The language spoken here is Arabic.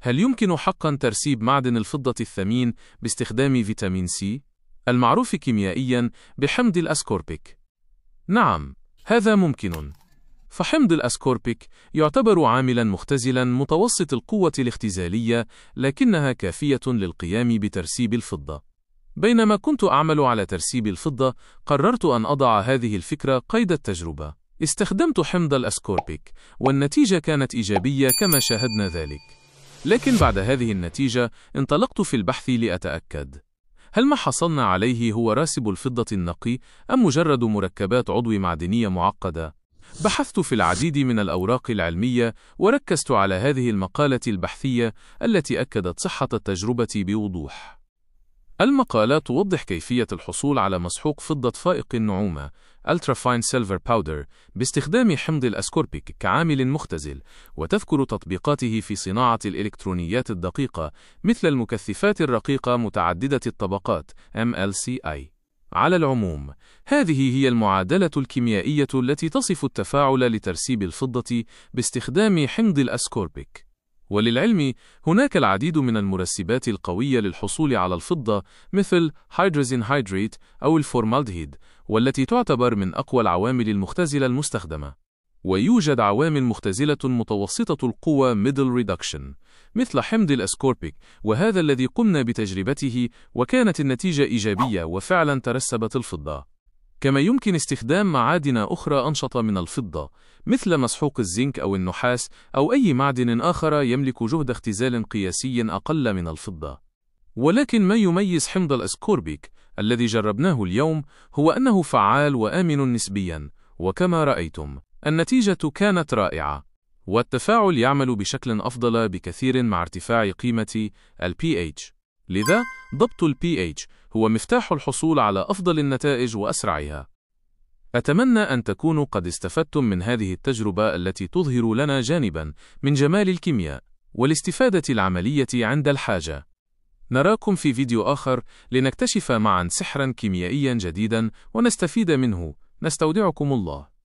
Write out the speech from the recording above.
هل يمكن حقا ترسيب معدن الفضة الثمين باستخدام فيتامين سي؟ المعروف كيميائيا بحمض الأسكوربيك. نعم، هذا ممكن. فحمض الأسكوربيك يعتبر عاملا مختزلا متوسط القوة الاختزالية لكنها كافية للقيام بترسيب الفضة. بينما كنت أعمل على ترسيب الفضة، قررت أن أضع هذه الفكرة قيد التجربة. استخدمت حمض الأسكوربيك، والنتيجة كانت إيجابية كما شاهدنا ذلك. لكن بعد هذه النتيجة انطلقت في البحث لأتأكد هل ما حصلنا عليه هو راسب الفضة النقي أم مجرد مركبات عضو معدنية معقدة؟ بحثت في العديد من الأوراق العلمية وركزت على هذه المقالة البحثية التي أكدت صحة التجربة بوضوح المقالة توضح كيفية الحصول على مسحوق فضة فائق النعومة Ultra Fine Silver Powder باستخدام حمض الأسكوربيك كعامل مختزل وتذكر تطبيقاته في صناعة الإلكترونيات الدقيقة مثل المكثفات الرقيقة متعددة الطبقات MLCI على العموم، هذه هي المعادلة الكيميائية التي تصف التفاعل لترسيب الفضة باستخدام حمض الأسكوربيك وللعلم هناك العديد من المرسبات القوية للحصول على الفضة مثل هيدروزين هيدريت أو الفورمالدهيد والتي تعتبر من أقوى العوامل المختزلة المستخدمة ويوجد عوامل مختزلة متوسطة القوة middle reduction مثل حمض الأسكوربيك وهذا الذي قمنا بتجربته وكانت النتيجة إيجابية وفعلا ترسبت الفضة كما يمكن استخدام معادن أخرى أنشطة من الفضة مثل مسحوق الزنك أو النحاس أو أي معدن آخر يملك جهد اختزال قياسي أقل من الفضة ولكن ما يميز حمض الأسكوربيك الذي جربناه اليوم هو أنه فعال وآمن نسبياً وكما رأيتم النتيجة كانت رائعة والتفاعل يعمل بشكل أفضل بكثير مع ارتفاع قيمة الـ pH لذا ضبط الـ pH هو مفتاح الحصول على أفضل النتائج وأسرعها. أتمنى أن تكونوا قد استفدتم من هذه التجربة التي تظهر لنا جانبًا من جمال الكيمياء والاستفادة العملية عند الحاجة. نراكم في فيديو آخر لنكتشف معًا سحرًا كيميائيًا جديدًا ونستفيد منه. نستودعكم الله.